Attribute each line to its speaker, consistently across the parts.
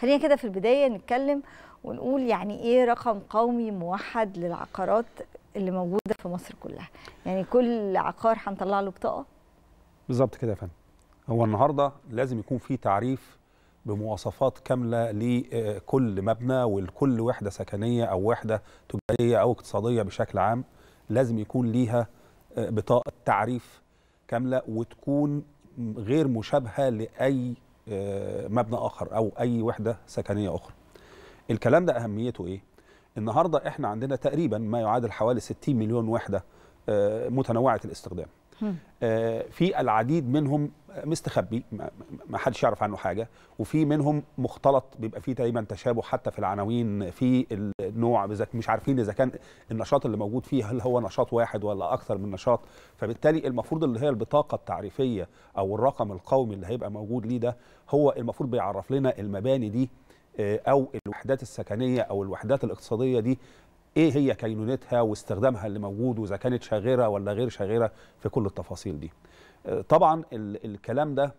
Speaker 1: خلينا كده في البدايه نتكلم ونقول يعني ايه رقم قومي موحد للعقارات اللي موجوده في مصر كلها يعني كل عقار هنطلع له بطاقه بالظبط كده يا فندم هو النهارده لازم يكون في تعريف بمواصفات كامله لكل مبنى ولكل وحده سكنيه او وحده تجاريه او اقتصاديه بشكل عام لازم يكون ليها آه، بطاقه تعريف كامله وتكون غير مشابهه لاي آه، مبنى اخر او اي وحده سكنيه اخرى الكلام ده اهميته ايه النهارده احنا عندنا تقريبا ما يعادل حوالي 60 مليون وحده آه، متنوعه الاستخدام آه، في العديد منهم آه، مستخبي ما حدش يعرف عنه حاجه وفي منهم مختلط بيبقى فيه تقريبا تشابه حتى في العناوين في النوع مش عارفين اذا كان النشاط اللي موجود فيه هل هو نشاط واحد ولا اكثر من نشاط فبالتالي المفروض اللي هي البطاقه التعريفيه او الرقم القومي اللي هيبقى موجود ليه ده هو المفروض بيعرف لنا المباني دي آه، او الوحدات السكنيه او الوحدات الاقتصاديه دي ايه هي كينونتها واستخدامها اللي موجود واذا كانت شاغره ولا غير شاغره في كل التفاصيل دي آه، طبعا الكلام ده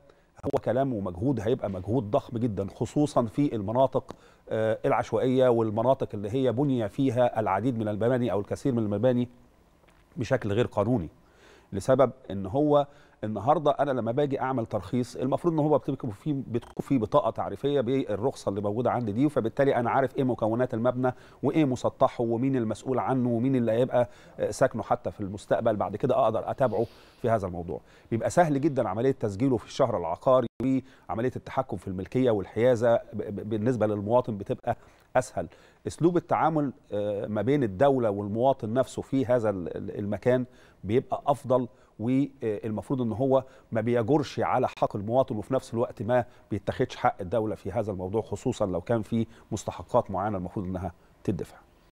Speaker 1: هو كلام ومجهود هيبقى مجهود ضخم جدا خصوصا في المناطق آه، العشوائيه والمناطق اللي هي بني فيها العديد من المباني او الكثير من المباني بشكل غير قانوني لسبب ان هو النهارده انا لما باجي اعمل ترخيص المفروض ان هو بتكون فيه بتكون فيه بطاقه تعريفيه بالرخصه اللي موجوده عندي دي فبالتالي انا عارف ايه مكونات المبنى وايه مسطحه ومين المسؤول عنه ومين اللي هيبقى ساكنه حتى في المستقبل بعد كده اقدر اتابعه في هذا الموضوع بيبقى سهل جدا عمليه تسجيله في الشهر العقاري وعمليه التحكم في الملكيه والحيازه بالنسبه للمواطن بتبقى اسهل اسلوب التعامل آه، ما بين الدوله والمواطن نفسه في هذا المكان بيبقى افضل والمفروض ان هو ما بيجرش على حق المواطن وفي نفس الوقت ما بيتاخدش حق الدوله في هذا الموضوع خصوصا لو كان في مستحقات معينه المفروض انها تدفع